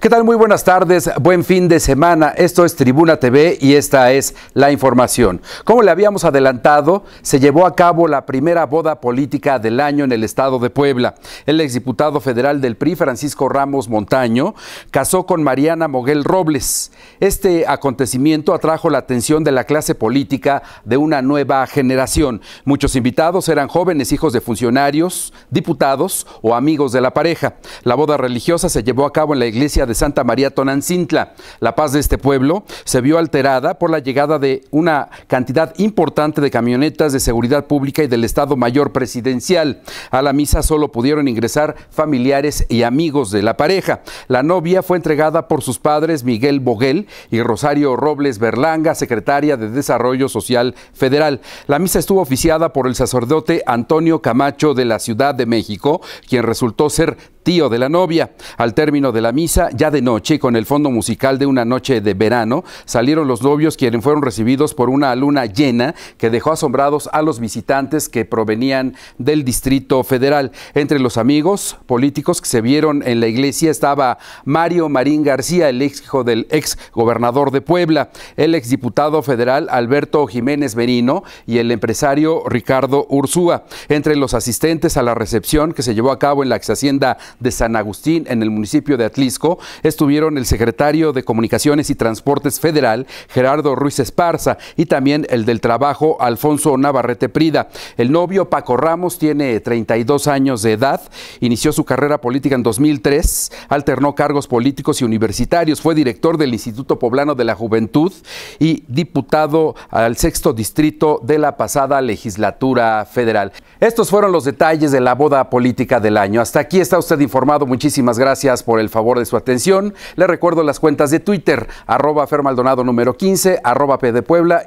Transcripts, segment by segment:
¿Qué tal? Muy buenas tardes, buen fin de semana. Esto es Tribuna TV y esta es la información. Como le habíamos adelantado, se llevó a cabo la primera boda política del año en el estado de Puebla. El exdiputado federal del PRI, Francisco Ramos Montaño, casó con Mariana Moguel Robles. Este acontecimiento atrajo la atención de la clase política de una nueva generación. Muchos invitados eran jóvenes hijos de funcionarios, diputados o amigos de la pareja. La boda religiosa se llevó a cabo en la iglesia de Santa María Tonancintla. La paz de este pueblo se vio alterada por la llegada de una cantidad importante de camionetas de seguridad pública y del Estado Mayor Presidencial. A la misa solo pudieron ingresar familiares y amigos de la pareja. La novia fue entregada por sus padres Miguel Boguel y Rosario Robles Berlanga, secretaria de Desarrollo Social Federal. La misa estuvo oficiada por el sacerdote Antonio Camacho de la Ciudad de México, quien resultó ser tío de la novia. Al término de la misa, ya de noche, con el fondo musical de una noche de verano, salieron los novios quienes fueron recibidos por una luna llena que dejó asombrados a los visitantes que provenían del Distrito Federal. Entre los amigos políticos que se vieron en la iglesia estaba Mario Marín García, el ex hijo del ex gobernador de Puebla, el exdiputado federal Alberto Jiménez Merino y el empresario Ricardo Ursúa. Entre los asistentes a la recepción que se llevó a cabo en la ex hacienda de San Agustín en el municipio de Atlisco estuvieron el secretario de Comunicaciones y Transportes Federal, Gerardo Ruiz Esparza, y también el del Trabajo, Alfonso Navarrete Prida. El novio Paco Ramos tiene 32 años de edad, inició su carrera política en 2003, alternó cargos políticos y universitarios, fue director del Instituto Poblano de la Juventud y diputado al sexto distrito de la pasada legislatura federal. Estos fueron los detalles de la boda política del año. Hasta aquí está usted informado. Muchísimas gracias por el favor de su atención. Le recuerdo las cuentas de Twitter, arroba Fermaldonado número 15, arroba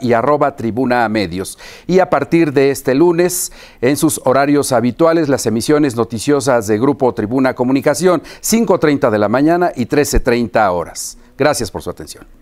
y arroba Tribuna Medios. Y a partir de este lunes, en sus horarios habituales, las emisiones noticiosas de Grupo Tribuna Comunicación, 5.30 de la mañana y 13.30 horas. Gracias por su atención.